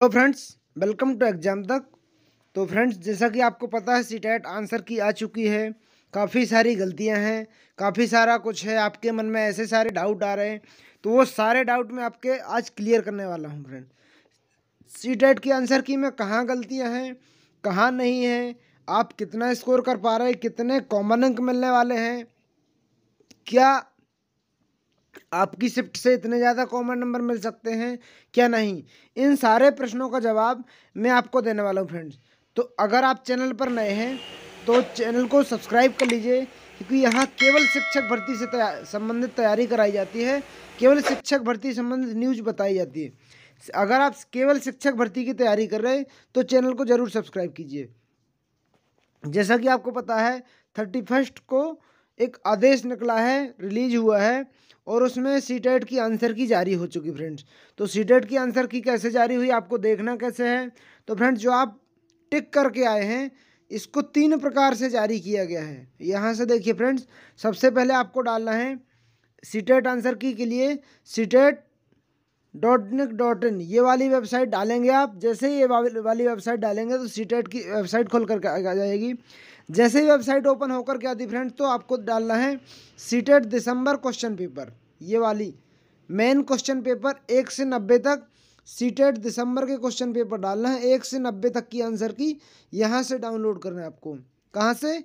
तो friends welcome to exam तक तो फ्रेंड्स जैसा कि आपको पता है सी टैट आंसर की आ चुकी है काफ़ी सारी गलतियां हैं काफ़ी सारा कुछ है आपके मन में ऐसे सारे डाउट आ रहे हैं तो वो सारे डाउट मैं आपके आज क्लियर करने वाला हूं फ्रेंड सी टैट की आंसर की में कहाँ गलतियाँ हैं कहाँ नहीं हैं आप कितना स्कोर कर पा रहे कितने कॉमन अंक मिलने वाले हैं क्या आपकी शिफ्ट से इतने ज़्यादा कॉमन नंबर मिल सकते हैं क्या नहीं इन सारे प्रश्नों का जवाब मैं आपको देने वाला हूँ फ्रेंड्स तो अगर आप चैनल पर नए हैं तो चैनल को सब्सक्राइब कर लीजिए क्योंकि यहाँ केवल शिक्षक भर्ती से तया, संबंधित तैयारी कराई जाती है केवल शिक्षक भर्ती संबंधित न्यूज बताई जाती है अगर आप केवल शिक्षक भर्ती की तैयारी कर रहे हैं तो चैनल को ज़रूर सब्सक्राइब कीजिए जैसा कि आपको पता है थर्टी फर्स्ट को एक आदेश निकला है रिलीज हुआ है और उसमें सी टेट e की आंसर की जारी हो चुकी फ्रेंड्स तो सी टेट e की आंसर की कैसे जारी हुई आपको देखना कैसे है तो फ्रेंड्स जो आप टिक करके आए हैं इसको तीन प्रकार से जारी किया गया है यहाँ से देखिए फ्रेंड्स सबसे पहले आपको डालना है सी टेट e आंसर की के लिए CTET dot nic dot in ये वाली वेबसाइट डालेंगे आप जैसे ही ये वाली वेबसाइट डालेंगे तो सी e की वेबसाइट खोल कर आ जाएगी जैसे ही वेबसाइट ओपन होकर के आती फ्रेंड्स तो आपको डालना है सी e दिसंबर क्वेश्चन पेपर ये वाली मेन क्वेश्चन पेपर एक से नब्बे तक सी e दिसंबर के क्वेश्चन पेपर डालना है एक से नब्बे तक की आंसर की यहाँ से डाउनलोड करना है आपको कहाँ से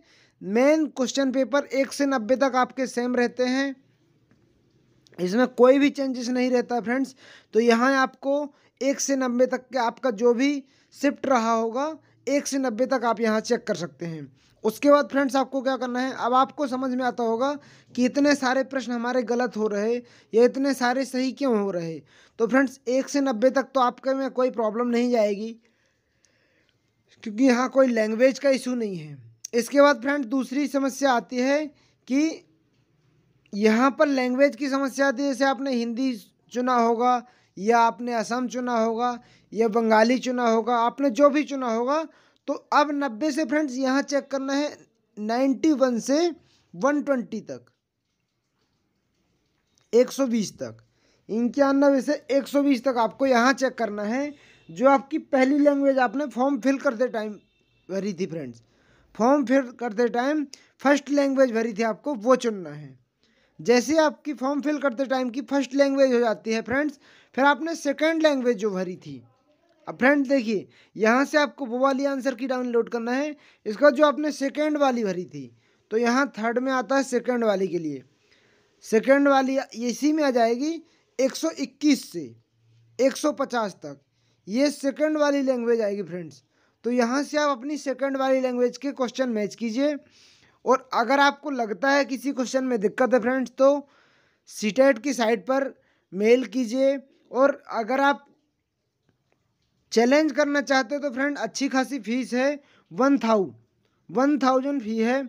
मेन क्वेश्चन पेपर एक से नब्बे तक आपके सेम रहते हैं इसमें कोई भी चेंजेस नहीं रहता फ्रेंड्स तो यहाँ आपको एक से नब्बे तक के आपका जो भी शिफ्ट रहा होगा एक से नब्बे तक आप यहाँ चेक कर सकते हैं उसके बाद फ्रेंड्स आपको क्या करना है अब आपको समझ में आता होगा कि इतने सारे प्रश्न हमारे गलत हो रहे या इतने सारे सही क्यों हो रहे तो फ्रेंड्स एक से नब्बे तक तो आपके में कोई प्रॉब्लम नहीं जाएगी क्योंकि यहाँ कोई लैंग्वेज का इशू नहीं है इसके बाद फ्रेंड्स दूसरी समस्या आती है कि यहाँ पर लैंग्वेज की समस्या आती है जैसे आपने हिंदी चुना होगा या आपने असम चुना होगा या बंगाली चुना होगा आपने जो भी चुना होगा तो अब नब्बे से फ्रेंड्स यहाँ चेक करना है नाइन्टी वन से वन ट्वेंटी तक एक सौ बीस तक इक्यानबे से एक सौ बीस तक आपको यहाँ चेक करना है जो आपकी पहली लैंग्वेज आपने फॉर्म फिल करते टाइम भरी थी फ्रेंड्स फॉर्म फिल करते टाइम फर्स्ट लैंग्वेज भरी थी आपको वो चुनना है जैसे आपकी फॉर्म फिल करते टाइम की फर्स्ट लैंग्वेज हो जाती है फ्रेंड्स फिर आपने सेकेंड लैंग्वेज जो भरी थी अब फ्रेंड्स देखिए यहाँ से आपको वो वाली आंसर की डाउनलोड करना है इसका जो आपने सेकेंड वाली भरी थी तो यहाँ थर्ड में आता है सेकेंड वाली के लिए सेकेंड वाली इसी में आ जाएगी 121 से 150 तक ये सेकेंड वाली लैंग्वेज आएगी फ्रेंड्स तो यहाँ से आप अपनी सेकेंड वाली लैंग्वेज के क्वेश्चन मैच कीजिए और अगर आपको लगता है किसी क्वेश्चन में दिक्कत है फ्रेंड्स तो सीटेट e की साइट पर मेल कीजिए और अगर आप चैलेंज करना चाहते हो तो फ्रेंड अच्छी खासी फीस है one thou one thousand fee है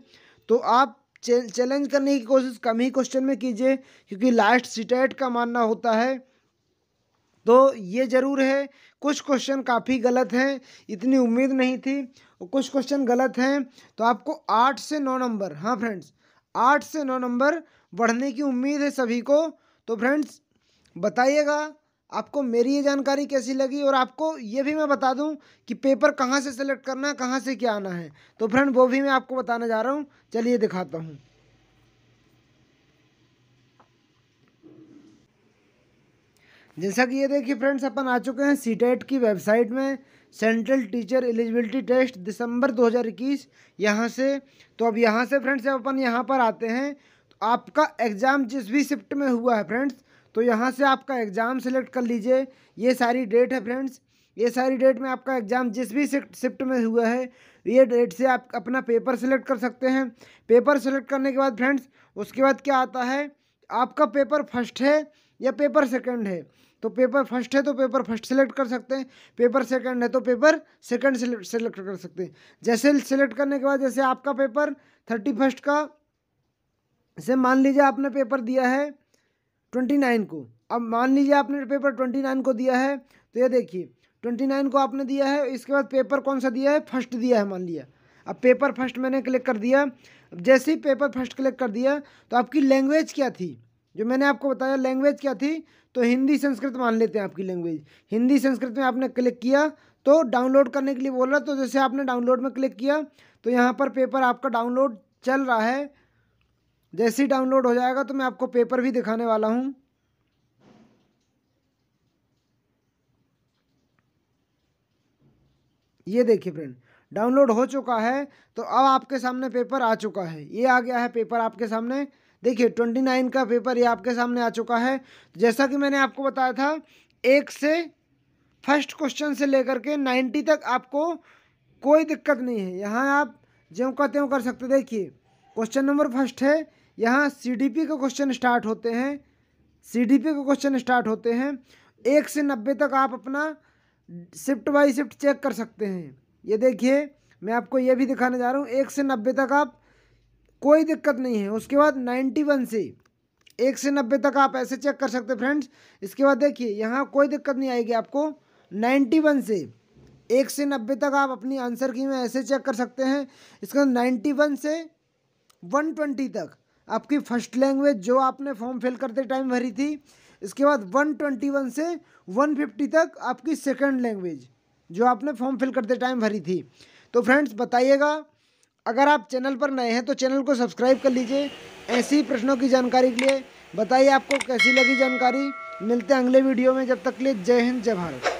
तो आप चैलेंज करने की कोशिश कम ही क्वेश्चन में कीजिए क्योंकि लास्ट सीटेट e का मानना होता है तो ये ज़रूर है कुछ क्वेश्चन काफ़ी गलत हैं इतनी उम्मीद नहीं थी कुछ क्वेश्चन गलत हैं तो आपको आठ से नौ नंबर हाँ फ्रेंड्स आठ से नौ नंबर बढ़ने की उम्मीद है सभी को तो फ्रेंड्स बताइएगा आपको मेरी ये जानकारी कैसी लगी और आपको ये भी मैं बता दूं कि पेपर कहाँ से सेलेक्ट करना है कहाँ से क्या आना है तो फ्रेंड वो भी मैं आपको बताने जा रहा हूँ चलिए दिखाता हूँ जैसा कि ये देखिए फ्रेंड्स अपन आ चुके हैं सीटेट e की वेबसाइट में सेंट्रल टीचर एलिजिबिलिटी टेस्ट दिसंबर 2021 यहाँ से तो अब यहाँ से फ्रेंड्स जब अपन यहाँ पर आते हैं तो आपका एग्ज़ाम जिस भी शिफ्ट में हुआ है फ्रेंड्स तो यहाँ से आपका एग्ज़ाम सेलेक्ट कर लीजिए ये सारी डेट है फ्रेंड्स ये सारी डेट में आपका एग्ज़ाम जिस भी शिफ्ट में हुआ है ये डेट से आप अपना पेपर सेलेक्ट कर सकते हैं पेपर सेलेक्ट करने के बाद फ्रेंड्स उसके बाद क्या आता है आपका पेपर फर्स्ट है या पेपर सेकंड है तो पेपर फर्स्ट है तो पेपर फर्स्ट सेलेक्ट कर सकते हैं पेपर सेकंड है तो पेपर सेकंड सेलेक्ट कर सकते हैं जैसे सेलेक्ट करने के बाद जैसे आपका पेपर थर्टी फर्स्ट का जैसे मान लीजिए आपने पेपर दिया है ट्वेंटी नाइन को अब मान लीजिए आपने पेपर ट्वेंटी नाइन को दिया है तो ये देखिए ट्वेंटी नाइन को आपने दिया है इसके बाद पेपर कौन सा दिया है फर्स्ट दिया है मान लिया अब पेपर फर्स्ट मैंने क्लिक कर दिया जैसे ही पेपर फर्स्ट क्लिक कर दिया तो आपकी लैंग्वेज क्या थी जो मैंने आपको बताया लैंग्वेज क्या थी तो हिंदी संस्कृत मान लेते हैं आपकी लैंग्वेज हिंदी संस्कृत में आपने क्लिक किया तो डाउनलोड करने के लिए बोल रहा तो जैसे आपने डाउनलोड में क्लिक किया तो यहाँ पर पेपर आपका डाउनलोड चल रहा है जैसे ही डाउनलोड हो जाएगा तो मैं आपको पेपर भी दिखाने वाला हूँ ये देखिए फ्रेंड डाउनलोड हो चुका है तो अब आपके सामने पेपर आ चुका है ये आ गया है पेपर आपके सामने देखिए ट्वेंटी नाइन का पेपर ये आपके सामने आ चुका है जैसा कि मैंने आपको बताया था एक से फर्स्ट क्वेश्चन से लेकर के नाइन्टी तक आपको कोई दिक्कत नहीं है यहाँ आप ज्यों का त्यों कर सकते देखिए क्वेश्चन नंबर फर्स्ट है यहाँ सी डी पी के क्वेश्चन स्टार्ट होते हैं सी डी पी के क्वेश्चन स्टार्ट होते हैं एक से नब्बे तक आप अपना शिफ्ट बाई शिफ्ट चेक कर सकते हैं ये देखिए मैं आपको ये भी दिखाने जा रहा हूँ एक से नब्बे तक आप कोई दिक्कत नहीं है उसके बाद नाइन्टी वन से एक से नब्बे तक आप ऐसे चेक कर सकते फ्रेंड्स इसके बाद देखिए यहाँ कोई दिक्कत नहीं आएगी आपको नाइन्टी वन से एक से नब्बे तक आप अपनी आंसर की में ऐसे चेक कर सकते हैं इसके बाद नाइन्टी वन से वन ट्वेंटी तक आपकी फर्स्ट लैंग्वेज जो आपने फॉर्म फिल करते टाइम भरी थी इसके बाद वन ट्वेंटी वन से वन फिफ्टी तक आपकी सेकेंड लैंग्वेज जो आपने फॉर्म फिल करते टाइम भरी थी तो फ्रेंड्स बताइएगा अगर आप चैनल पर नए हैं तो चैनल को सब्सक्राइब कर लीजिए ऐसे ही प्रश्नों की जानकारी के लिए बताइए आपको कैसी लगी जानकारी मिलते हैं अगले वीडियो में जब तक के लिए जय हिंद जय भारत